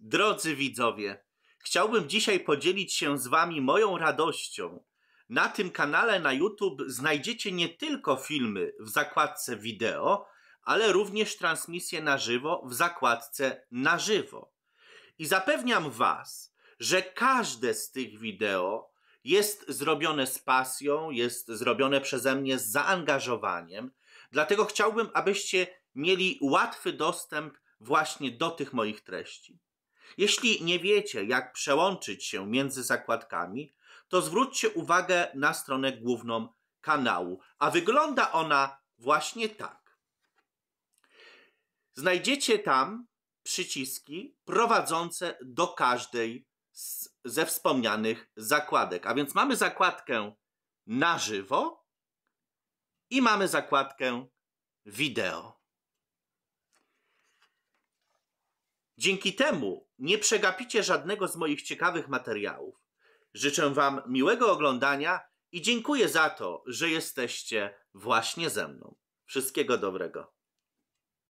Drodzy widzowie, chciałbym dzisiaj podzielić się z Wami moją radością. Na tym kanale na YouTube znajdziecie nie tylko filmy w zakładce wideo, ale również transmisje na żywo w zakładce na żywo. I zapewniam Was, że każde z tych wideo jest zrobione z pasją, jest zrobione przeze mnie z zaangażowaniem. Dlatego chciałbym, abyście mieli łatwy dostęp właśnie do tych moich treści. Jeśli nie wiecie, jak przełączyć się między zakładkami, to zwróćcie uwagę na stronę główną kanału, a wygląda ona właśnie tak. Znajdziecie tam przyciski prowadzące do każdej z, ze wspomnianych zakładek. A więc mamy zakładkę na żywo i mamy zakładkę wideo. Dzięki temu nie przegapicie żadnego z moich ciekawych materiałów. Życzę Wam miłego oglądania i dziękuję za to, że jesteście właśnie ze mną. Wszystkiego dobrego.